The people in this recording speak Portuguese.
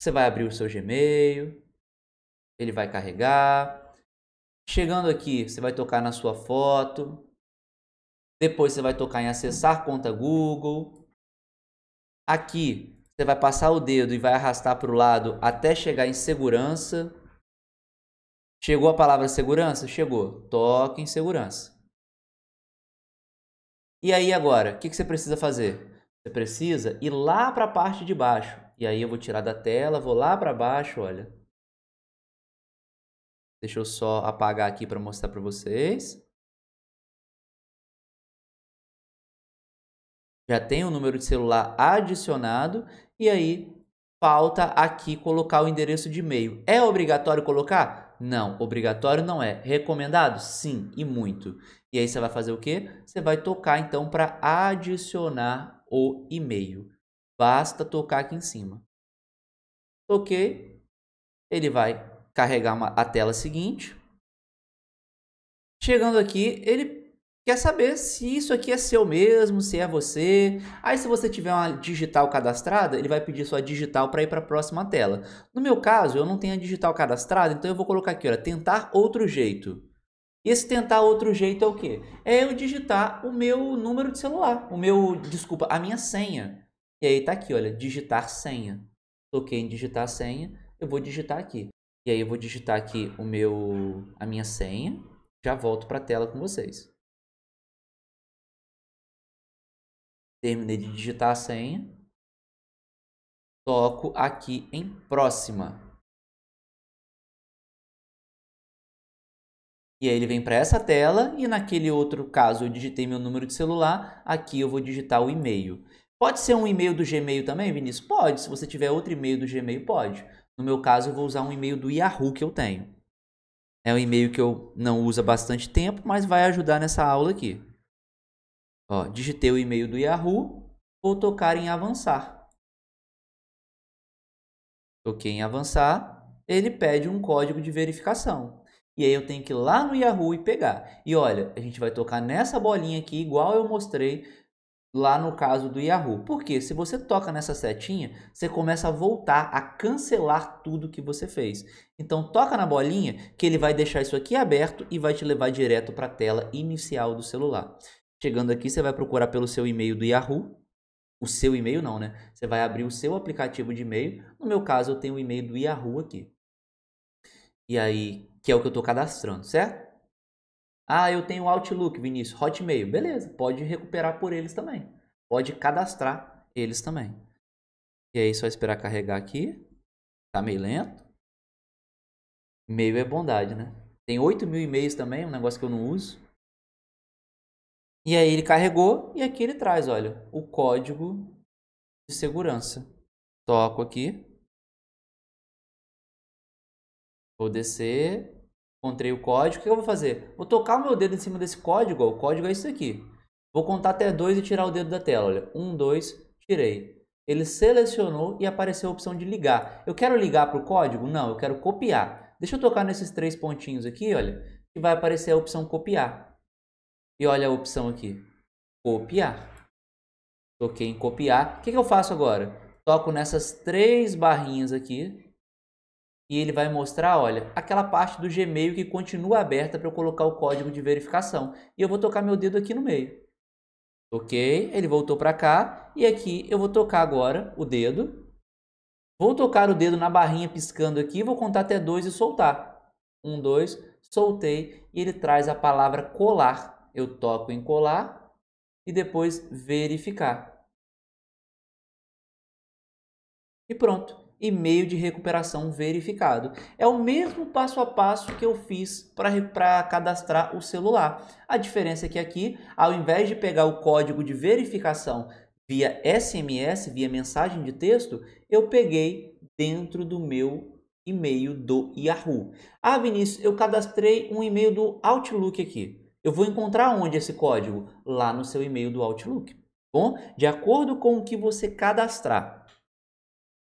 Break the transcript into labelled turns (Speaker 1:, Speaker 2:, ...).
Speaker 1: Você vai abrir o seu Gmail, ele vai carregar. Chegando aqui, você vai tocar na sua foto. Depois você vai tocar em acessar conta Google. Aqui, você vai passar o dedo e vai arrastar para o lado até chegar em segurança. Chegou a palavra segurança? Chegou. Toque em segurança. E aí agora, o que, que você precisa fazer? Você precisa ir lá para a parte de baixo e aí eu vou tirar da tela, vou lá para baixo, olha. Deixa eu só apagar aqui para mostrar para vocês. Já tem o número de celular adicionado e aí falta aqui colocar o endereço de e-mail. É obrigatório colocar? Não, obrigatório não é. Recomendado? Sim, e muito. E aí você vai fazer o quê? Você vai tocar então para adicionar o e-mail. Basta tocar aqui em cima. Toquei. Ele vai carregar uma, a tela seguinte. Chegando aqui, ele quer saber se isso aqui é seu mesmo, se é você. Aí, se você tiver uma digital cadastrada, ele vai pedir sua digital para ir para a próxima tela. No meu caso, eu não tenho a digital cadastrada, então eu vou colocar aqui, olha, tentar outro jeito. E esse tentar outro jeito é o quê? É eu digitar o meu número de celular, o meu, desculpa, a minha senha. E aí tá aqui, olha, digitar senha. Toquei em digitar senha, eu vou digitar aqui. E aí eu vou digitar aqui o meu, a minha senha. Já volto para a tela com vocês. Terminei de digitar a senha. Toco aqui em próxima. E aí ele vem para essa tela e naquele outro caso eu digitei meu número de celular, aqui eu vou digitar o e-mail. Pode ser um e-mail do Gmail também, Vinícius? Pode. Se você tiver outro e-mail do Gmail, pode. No meu caso, eu vou usar um e-mail do Yahoo que eu tenho. É um e-mail que eu não uso há bastante tempo, mas vai ajudar nessa aula aqui. Ó, digitei o e-mail do Yahoo, vou tocar em avançar. Toquei em avançar, ele pede um código de verificação. E aí eu tenho que ir lá no Yahoo e pegar. E olha, a gente vai tocar nessa bolinha aqui, igual eu mostrei lá no caso do Yahoo. Porque se você toca nessa setinha, você começa a voltar a cancelar tudo que você fez. Então toca na bolinha que ele vai deixar isso aqui aberto e vai te levar direto para a tela inicial do celular. Chegando aqui, você vai procurar pelo seu e-mail do Yahoo. O seu e-mail não, né? Você vai abrir o seu aplicativo de e-mail. No meu caso, eu tenho o e-mail do Yahoo aqui. E aí, que é o que eu estou cadastrando, certo? Ah, eu tenho Outlook, Vinícius, Hotmail. Beleza, pode recuperar por eles também. Pode cadastrar eles também. E aí, só esperar carregar aqui. Tá meio lento. E-mail é bondade, né? Tem 8 mil e-mails também, um negócio que eu não uso. E aí ele carregou e aqui ele traz, olha, o código de segurança. Toco aqui. Vou descer Encontrei o código. O que eu vou fazer? Vou tocar o meu dedo em cima desse código. Ó. O código é isso aqui. Vou contar até 2 e tirar o dedo da tela. Olha, 1, um, 2, tirei. Ele selecionou e apareceu a opção de ligar. Eu quero ligar para o código? Não, eu quero copiar. Deixa eu tocar nesses três pontinhos aqui, olha, que vai aparecer a opção copiar. E olha a opção aqui, copiar. Toquei em copiar. O que, que eu faço agora? Toco nessas três barrinhas aqui, e ele vai mostrar, olha, aquela parte do Gmail que continua aberta para eu colocar o código de verificação. E eu vou tocar meu dedo aqui no meio. Ok, ele voltou para cá e aqui eu vou tocar agora o dedo. Vou tocar o dedo na barrinha piscando aqui, vou contar até dois e soltar. Um, dois, soltei e ele traz a palavra colar. Eu toco em colar e depois verificar. E pronto, e meio de recuperação verificado. É o mesmo passo a passo que eu fiz para cadastrar o celular. A diferença é que aqui, ao invés de pegar o código de verificação via SMS, via mensagem de texto, eu peguei dentro do meu e-mail do Yahoo. Ah, Vinícius, eu cadastrei um e-mail do Outlook aqui. Eu vou encontrar onde esse código? Lá no seu e-mail do Outlook. Bom, de acordo com o que você cadastrar